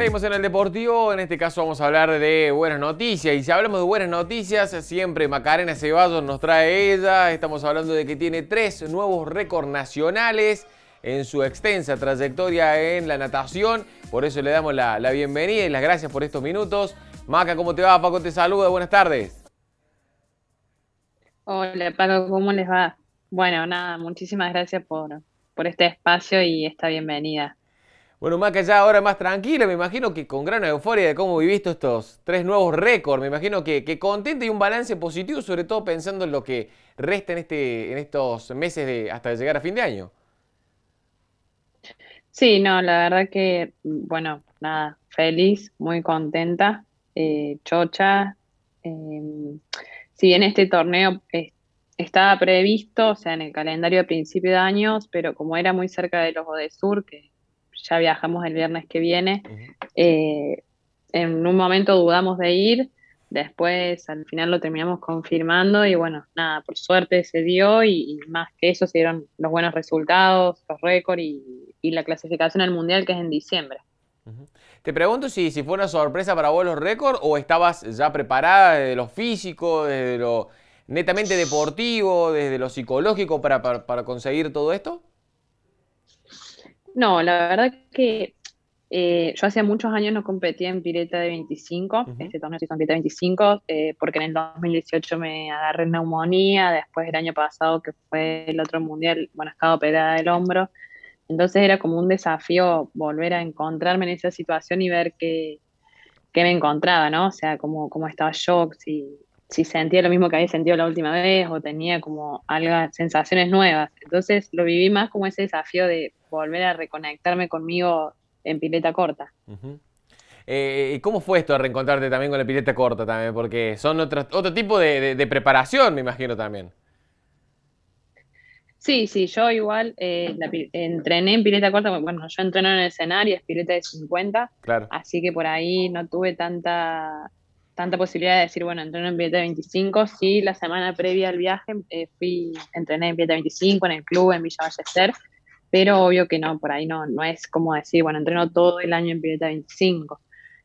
Seguimos en el deportivo, en este caso vamos a hablar de buenas noticias. Y si hablamos de buenas noticias, siempre Macarena Ceballos nos trae ella. Estamos hablando de que tiene tres nuevos récords nacionales en su extensa trayectoria en la natación. Por eso le damos la, bienvenida y las gracias por estos minutos. Maca, ¿cómo te va? Paco te saluda, buenas tardes. Hola Paco, ¿cómo les va? Bueno, nada, muchísimas gracias por, por este espacio y esta bienvenida. Bueno, que ya ahora más tranquila, me imagino que con gran euforia de cómo viviste estos tres nuevos récords, me imagino que, contenta y un balance positivo, sobre todo pensando en lo que resta en, este, en estos meses de, hasta llegar a fin de año. Sí, no, la verdad que, bueno, nada, feliz, muy contenta, eh, chocha. Em, si bien este torneo estaba previsto, o sea, en el calendario de principio de años, pero como era muy cerca de los de Sur, que ya viajamos el viernes que viene. Eh, en un momento dudamos de ir, después al final lo terminamos confirmando y bueno, nada, por suerte se dio y, más que eso se dieron los buenos resultados, los récords y, la clasificación al mundial que es en diciembre. Te pregunto si, fue una sorpresa para vos los récords o estabas ya preparada desde lo físico, desde lo netamente deportivo, desde lo psicológico para conseguir todo esto? No, la verdad que eh, yo hacía muchos años no competía en pireta de 25, en este torneo sí hizo en de 25, eh, porque en el 2018 me agarré neumonía, después del año pasado que fue el otro mundial, bueno, estaba operada del hombro, entonces era como un desafío volver a encontrarme en esa situación y ver qué, me encontraba, ¿no? O sea, cómo, cómo estaba yo, si, si sentía lo mismo que había sentido la última vez o tenía como algo, sensaciones nuevas, entonces lo viví más como ese desafío de volver a reconectarme conmigo en pileta corta. Eh, ¿Y ¿Cómo fue esto de reencontrarte también con la pileta corta también? Porque son otro, otro tipo de, preparación, me imagino también. Sí, sí, yo igual eh, entrené en pileta corta, bueno, yo entreno en el escenario, es pileta de 50, claro. así que por ahí no tuve tanta tanta posibilidad de decir, bueno, entreno en pileta de 25, sí, la semana previa al viaje eh, fui, entrené en pileta de 25 en el club en Villa Ballester, pero obvio que no, por ahí no, no es como decir, bueno, entreno todo el año en pileta 25.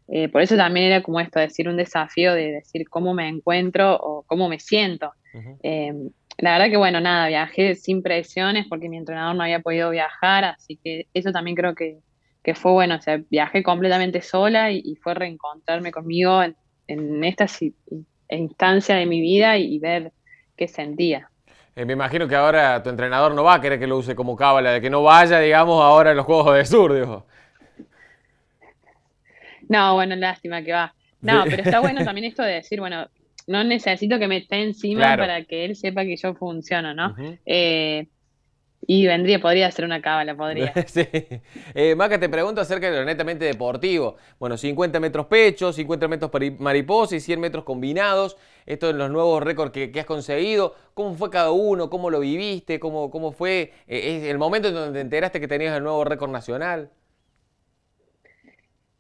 Eh, por eso también era como esto, decir un desafío de decir cómo me encuentro o cómo me siento. Em, la verdad que bueno, nada, viajé sin presiones porque mi entrenador no había podido viajar, así que eso también creo que, fue bueno, o sea, viajé completamente sola y, fue reencontrarme conmigo en, esta instancia de mi vida y ver qué sentía. Eh, me imagino que ahora tu entrenador no va a querer que lo use como cábala, de que no vaya, digamos, ahora en los Juegos de Sur, dijo. No, bueno, lástima que va. No, pero está bueno también esto de decir, bueno, no necesito que me esté encima para que él sepa que yo funciono, ¿no? Y vendría, podría ser una cábala, podría. sí. Eh, Maca, te pregunto acerca de lo netamente deportivo. Bueno, 50 metros pecho, 50 metros mariposa y 100 metros combinados. Estos son los nuevos récords que, has conseguido. ¿Cómo fue cada uno? ¿Cómo lo viviste? ¿Cómo, cómo fue eh, el momento en donde te enteraste que tenías el nuevo récord nacional?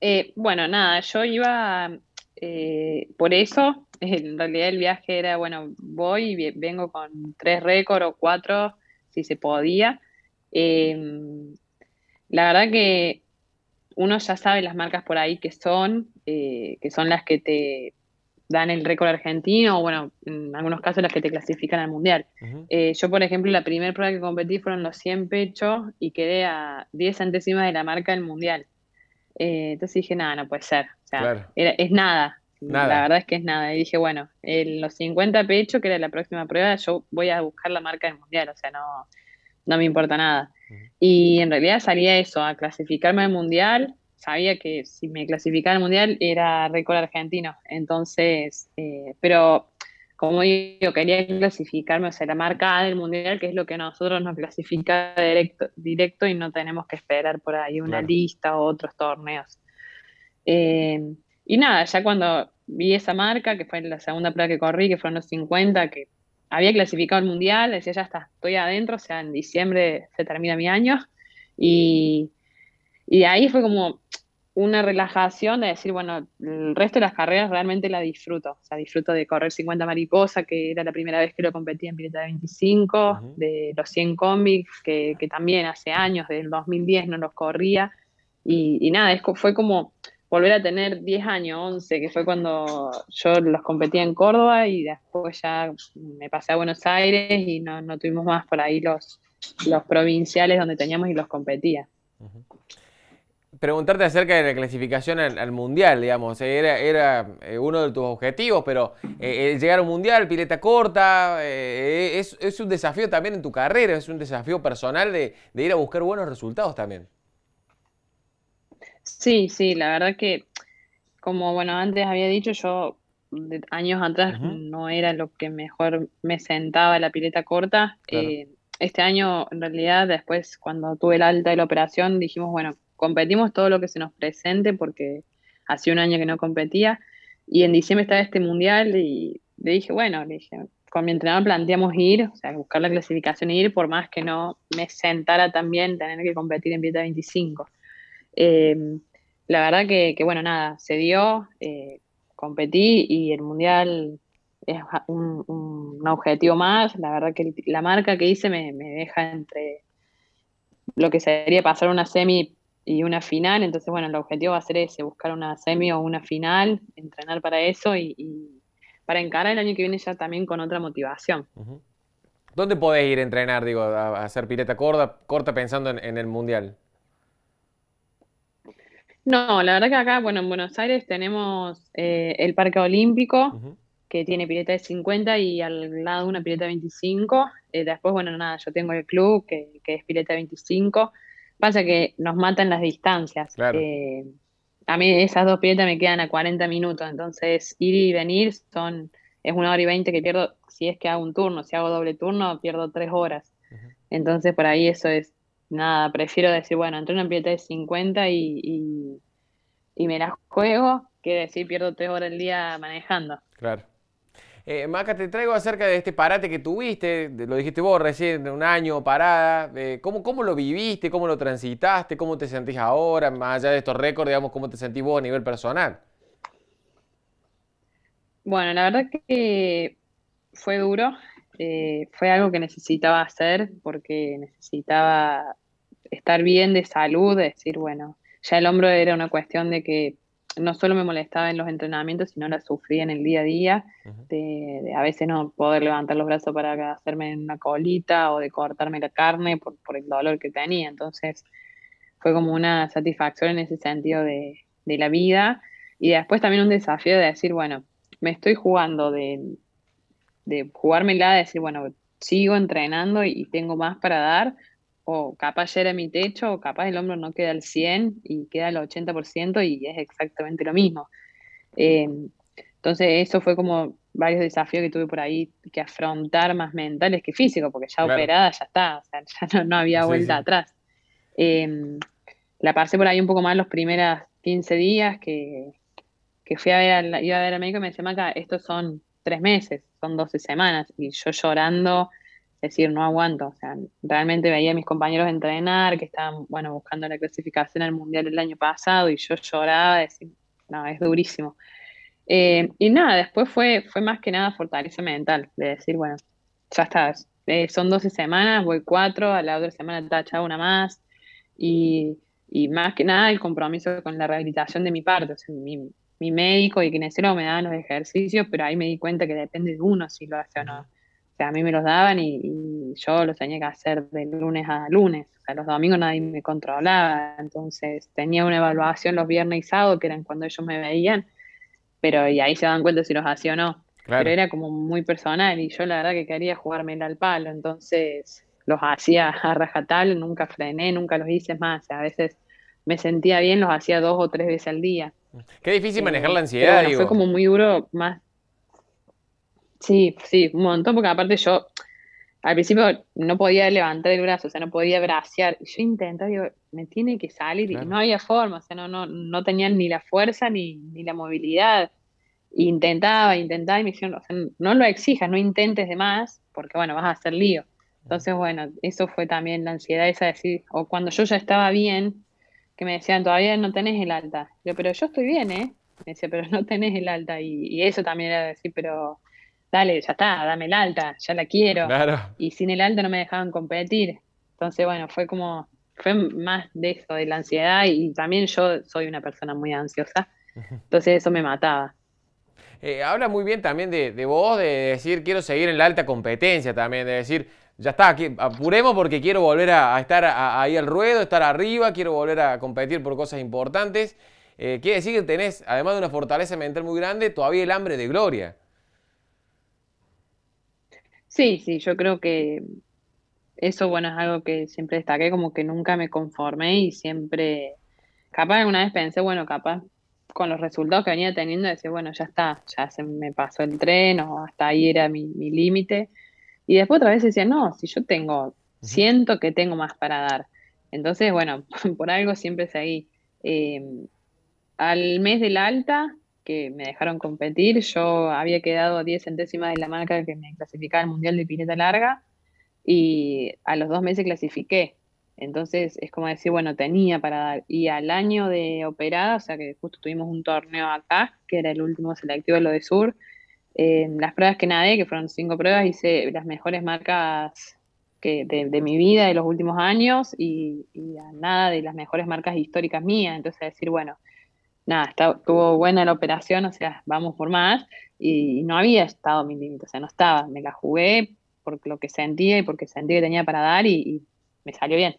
Eh, bueno, nada, yo iba por eso. En realidad el viaje era, bueno, voy y vengo con tres récords o cuatro si se podía. Em, la verdad que uno ya sabe las marcas por ahí que son, eh, que son las que te dan el récord argentino, o bueno, en algunos casos las que te clasifican al mundial. Eh, yo, por ejemplo, la primera prueba que competí fueron los 100 pechos y quedé a 10 centésimas de la marca del mundial. Eh, entonces dije, nada, no puede ser. O sea, es nada la verdad es que es nada. Y dije, bueno, en los 50 pecho, que era la próxima prueba, yo voy a buscar la marca del mundial, o sea, no, no me importa nada. Y en realidad salía eso, a clasificarme al mundial. Sabía que si me clasificaba al mundial era récord argentino. Entonces, eh, pero como yo quería clasificarme, o sea, la marca A del mundial, que es lo que nosotros nos clasifica directo, directo y no tenemos que esperar por ahí una lista o otros torneos. Eh, y nada, ya cuando vi esa marca, que fue la segunda prueba que corrí, que fueron los 50, que había clasificado al mundial, decía, ya está, estoy adentro, o sea, en diciembre se termina mi año. Y, ahí fue como una relajación de decir, bueno, el resto de las carreras realmente la disfruto. O sea, disfruto de correr 50 mariposa, que era la primera vez que lo competía en pileta de 25, de los 100 cómics, que, también hace años, desde el 2010, no los corría. Y, nada, fue como volver a tener 10 años, 11, que fue cuando yo los competía en Córdoba y después ya me pasé a Buenos Aires y no, tuvimos más por ahí los, los provinciales donde teníamos y los competía. Preguntarte acerca de la clasificación al, mundial, digamos, eh, era, eh, uno de tus objetivos, pero eh, llegar a un mundial, pileta corta, es, es, un desafío también en tu carrera, es un desafío personal de ir a buscar buenos resultados también. Sí, sí, la verdad que, como bueno, antes había dicho, yo de años atrás no era lo que mejor me sentaba la pileta corta. Eh, este año, en realidad, después cuando tuve el alta de la operación, dijimos, bueno, competimos todo lo que se nos presente porque hacía un año que no competía. Y en diciembre estaba este mundial y le dije, bueno, le dije, con mi entrenador planteamos ir, o sea, buscar la clasificación e ir, por más que no me sentara también tener que competir en pileta 25. Em, la verdad que, bueno, nada, se dio, eh, competí y el mundial es un, objetivo más. La verdad que la marca que hice me, deja entre lo que sería pasar una semi y una final. Entonces, bueno, el objetivo va a ser ese, buscar una semi o una final, entrenar para eso y, para encarar el año que viene ya también con otra motivación. ¿Dónde podés ir a entrenar, digo, a hacer pileta corta, pensando en el Mundial? No, la verdad que acá, bueno, en Buenos Aires tenemos eh, el Parque Olímpico, que tiene pileta de 50 y al lado una pileta 25. Eh, después, bueno, nada, yo tengo el club, que, es pileta 25. Pasa que nos matan las distancias. Eh, a mí esas dos piletas me quedan a 40 minutos, entonces ir y venir son es una hora y 20 que pierdo, si es que hago un turno, si hago doble turno, pierdo tres horas. Entonces, por ahí eso es nada, prefiero decir, bueno, entré en una pieta de 50 y, y, me la juego que decir pierdo tres horas al día manejando. Claro. Eh, Maca, te traigo acerca de este parate que tuviste, lo dijiste vos recién, un año parada. ¿cómo, ¿Cómo lo viviste? ¿Cómo lo transitaste? ¿Cómo te sentís ahora? Más allá de estos récords, digamos, ¿cómo te sentís vos a nivel personal? Bueno, la verdad que fue duro. Eh, fue algo que necesitaba hacer porque necesitaba estar bien de salud, decir, bueno, ya el hombro era una cuestión de que no solo me molestaba en los entrenamientos, sino la sufría en el día a día, de, a veces no poder levantar los brazos para hacerme una colita o de cortarme la carne por, el dolor que tenía. Entonces fue como una satisfacción en ese sentido de, de la vida y después también un desafío de decir, bueno, me estoy jugando de de jugármela, de decir, bueno, sigo entrenando y tengo más para dar, o capaz ya era mi techo, o capaz el hombro no queda al 100 y queda al 80% y es exactamente lo mismo. Em, entonces, eso fue como varios desafíos que tuve por ahí que afrontar más mentales que físicos, porque ya operada ya está, o sea, ya no, había vuelta atrás. Em, la pasé por ahí un poco más los primeros 15 días que, que fui a ver a ver al médico y me decía, Maca, estos son tres meses, son 12 semanas, y yo llorando, decir, no aguanto. O sea, realmente veía a mis compañeros entrenar que estaban, bueno, buscando la clasificación al Mundial el año pasado, y yo lloraba, decir, no, es durísimo. Eh, y nada, después fue, fue más que nada fortaleza mental, de decir, bueno, ya estás eh, son 12 semanas, voy cuatro, a la otra semana tacha una más, y, más que nada el compromiso con la rehabilitación de mi parte, o sea, mi, mi médico y kinesiólogo me daban los ejercicios, pero ahí me di cuenta que depende de uno si lo hace o no. O sea, a mí me los daban y, yo los tenía que hacer de lunes a lunes. O sea, los domingos nadie me controlaba. Entonces tenía una evaluación los viernes y sábados, que eran cuando ellos me veían, pero y ahí se dan cuenta si los hacía o no. Pero era como muy personal y yo la verdad que quería jugármela al palo. Entonces los hacía a Rajatal, nunca frené, nunca los hice más. O sea, a veces me sentía bien, los hacía dos o tres veces al día. Qué difícil eh, manejar la ansiedad, digo. Fue como muy duro, más. Sí, sí, un montón, porque aparte yo al principio no podía levantar el brazo, o sea, no podía bracear. Yo intentaba, digo, me tiene que salir, y no había forma, o sea, no, no, no tenían ni la fuerza ni, la movilidad. E intentaba, intentaba, y me dijeron, o sea, no lo exijas, no intentes de más, porque bueno, vas a hacer lío. Entonces, bueno, eso fue también la ansiedad esa decir, o cuando yo ya estaba bien, que me decían, todavía no tenés el alta. Yo, pero yo estoy bien, ¿eh? Me decía, pero no tenés el alta. Y, eso también era decir, pero dale, ya está, dame el alta, ya la quiero. Y sin el alta no me dejaban competir. Entonces, bueno, fue como, fue más de eso, de la ansiedad. Y, también yo soy una persona muy ansiosa. Entonces eso me mataba. Eh, habla muy bien también de, de vos, de decir quiero seguir en la alta competencia también, de decir ya está, aquí, apuremos porque quiero volver a, estar ahí al ruedo, estar arriba, quiero volver a competir por cosas importantes. Eh, quiere decir que tenés, además de una fortaleza mental muy grande, todavía el hambre de gloria. Sí, sí, yo creo que eso, bueno, es algo que siempre destaqué, como que nunca me conformé y siempre, capaz alguna vez pensé, bueno, capaz con los resultados que venía teniendo, decía, bueno, ya está, ya se me pasó el tren o hasta ahí era mi, mi límite y después otra vez decía, no, si yo tengo, siento que tengo más para dar. Entonces, bueno, por algo siempre seguí. Em, al mes del alta, que me dejaron competir, yo había quedado a 10 centésimas de la marca que me clasificaba al Mundial de pineta Larga y a los dos meses clasifiqué. Entonces es como decir, bueno, tenía para dar. Y al año de operada, o sea que justo tuvimos un torneo acá, que era el último selectivo de lo de Sur, Em, las pruebas que nadé, que fueron cinco pruebas, hice las mejores marcas que, de, mi vida de los últimos años y, nada de las mejores marcas históricas mías. Entonces, decir, bueno, nada, estuvo tuvo buena la operación, o sea, vamos por más. Y, no había estado mi límite, o sea, no estaba. Me la jugué por lo que sentía y porque sentía que tenía para dar y, me salió bien.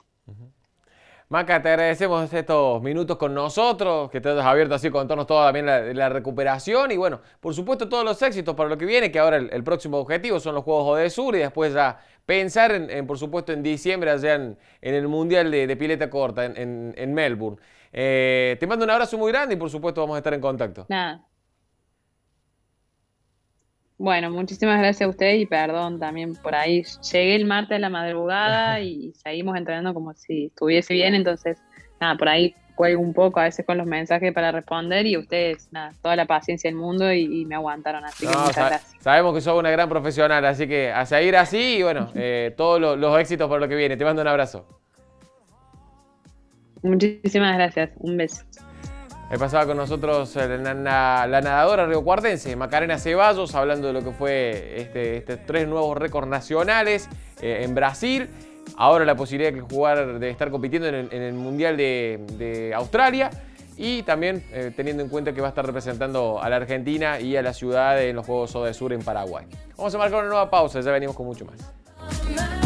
Maca, te agradecemos estos minutos con nosotros, que te has abierto así, contarnos toda también la, la, recuperación y bueno, por supuesto todos los éxitos para lo que viene, que ahora el, próximo objetivo son los Juegos Sur y después ya pensar en, por supuesto, en diciembre allá en, el Mundial de, de, Pileta Corta, en, Melbourne. Eh, te mando un abrazo muy grande y por supuesto vamos a estar en contacto. Nada, bueno, muchísimas gracias a ustedes y perdón también por ahí. Llegué el martes a la madrugada y seguimos entrenando como si estuviese bien, entonces, nada, por ahí cuelgo un poco a veces con los mensajes para responder y ustedes, nada, toda la paciencia del mundo y, me aguantaron, así que muchas gracias. Sabemos que sos una gran profesional, así que a seguir así y bueno, eh, todos los, los éxitos por lo que viene. Te mando un abrazo. Muchísimas gracias, un beso pasaba con nosotros eh, la, la, nadadora riocuartense Macarena Ceballos hablando de lo que fue este, este tres nuevos récords nacionales eh, en Brasil. Ahora la posibilidad de jugar, de estar compitiendo en el, Mundial de, Australia. Y también eh, teniendo en cuenta que va a estar representando a la Argentina y a la ciudad en los Juegos Soda Sur en Paraguay. Vamos a marcar una nueva pausa, ya venimos con mucho más.